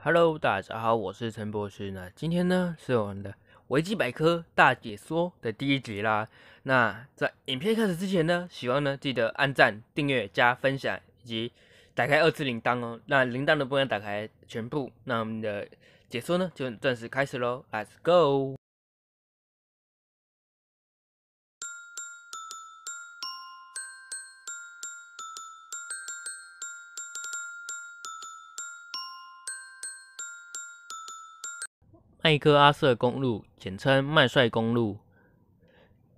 Hello，大家好，我是陈博士。那今天呢是我们的维基百科大解说的第一集啦。那在影片开始之前呢，喜欢呢记得按赞、订阅、加分享以及打开二次铃铛哦。那铃铛的部要打开，全部。那我们的解说呢就正式开始喽 t s Go。麦克阿瑟公路，简称麦帅公路，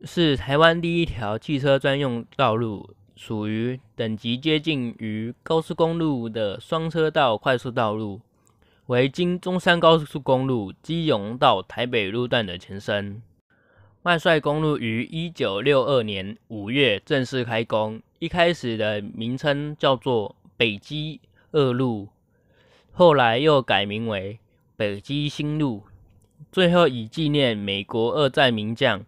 是台湾第一条汽车专用道路，属于等级接近于高速公路的双车道快速道路，为经中山高速公路基隆到台北路段的前身。麦帅公路于一九六二年五月正式开工，一开始的名称叫做北基二路，后来又改名为北基新路。最后以纪念美国二战名将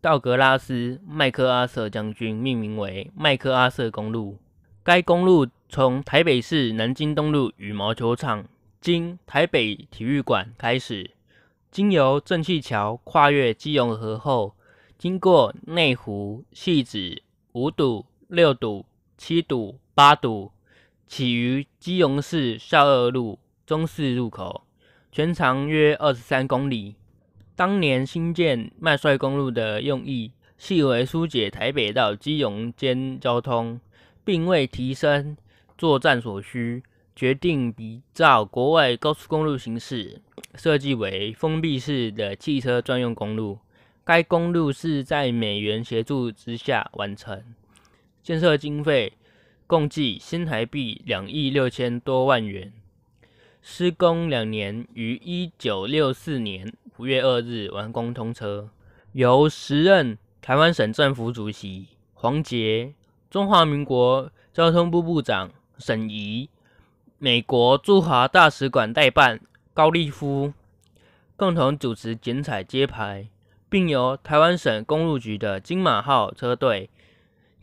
道格拉斯·麦克阿瑟将军，命名为麦克阿瑟公路。该公路从台北市南京东路羽毛球场、经台北体育馆开始，经由正气桥跨越基隆河后，经过内湖、戏子、五堵、六堵、七堵、八堵，起于基隆市少二路中四入口。全长约二十三公里。当年兴建麦帅公路的用意，系为疏解台北到基隆间交通，并为提升作战所需。决定比照国外高速公路形式，设计为封闭式的汽车专用公路。该公路是在美元协助之下完成，建设经费共计新台币两亿六千多万元。施工两年，于一九六四年五月二日完工通车。由时任台湾省政府主席黄杰、中华民国交通部部长沈仪、美国驻华大使馆代办高利夫共同主持剪彩揭牌，并由台湾省公路局的金马号车队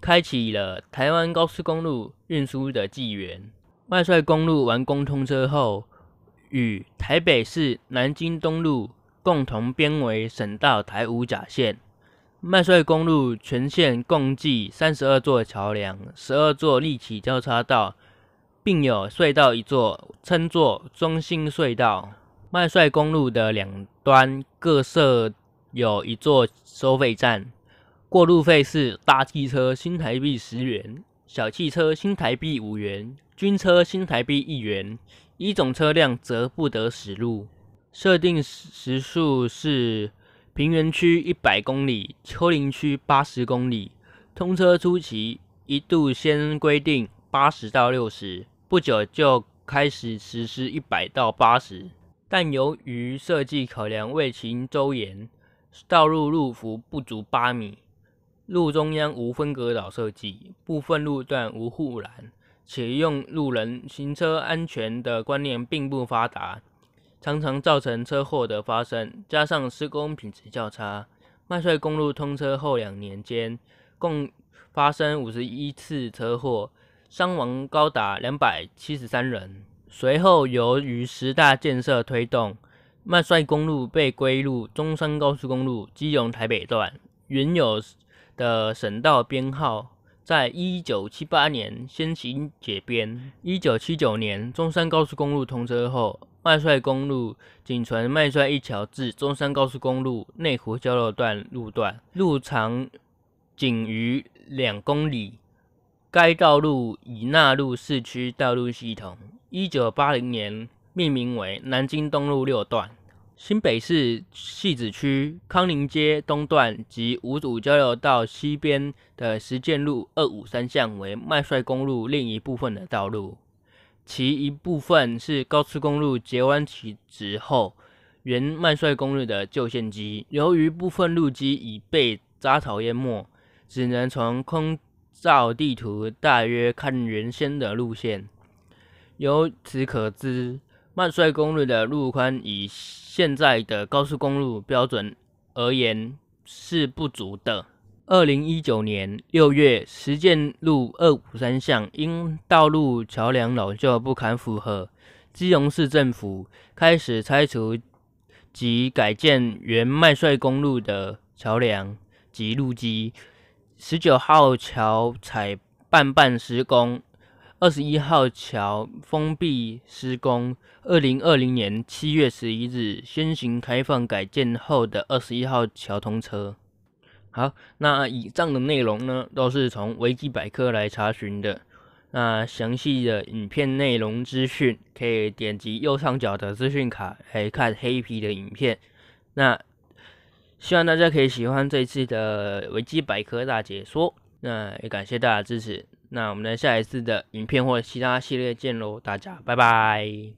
开启了台湾高速公路运输的纪元。外帅公路完工通车后。与台北市南京东路共同编为省道台五甲线。麦穗公路全线共计三十二座桥梁、十二座立体交叉道，并有隧道一座，称作中心隧道。麦穗公路的两端各设有一座收费站，过路费是大汽车新台币十元，小汽车新台币五元。军车新台币一元，一种车辆则不得驶入。设定时速是平原区一百公里，丘陵区八十公里。通车初期一度先规定八十到六十，不久就开始实施一百到八十。但由于设计考量未行周延，道路路幅不足八米，路中央无分隔岛设计，部分路段无护栏。且用路人行车安全的观念并不发达，常常造成车祸的发生。加上施工品质较差，麦帅公路通车后两年间，共发生五十一次车祸，伤亡高达两百七十三人。随后，由于十大建设推动，麦帅公路被归入中山高速公路基隆台北段原有的省道编号。在1978年先行解编，1979年中山高速公路通车后，麦帅公路仅存麦帅一桥至中山高速公路内湖交流段路段，路长仅逾两公里。该道路已纳入市区道路系统。1980年命名为南京东路六段。新北市汐止区康宁街东段及五股交流道西边的实践路二五三巷为麦帅公路另一部分的道路，其一部分是高速公路截弯起直后，原麦帅公路的旧线基。由于部分路基已被杂草淹没，只能从空照地图大约看原先的路线。由此可知。麦帅公路的路宽以现在的高速公路标准而言是不足的。二零一九年六月，石践路二五三巷因道路桥梁老旧，不堪负荷，基隆市政府开始拆除及改建原麦帅公路的桥梁及路基。十九号桥采半半施工。二十一号桥封闭施工，二零二零年七月十一日先行开放改建后的二十一号桥通车。好，那以上的内容呢，都是从维基百科来查询的。那详细的影片内容资讯，可以点击右上角的资讯卡来看黑皮的影片。那希望大家可以喜欢这次的维基百科大解说，那也感谢大家支持。那我们来下一次的影片或其他系列见喽，大家拜拜。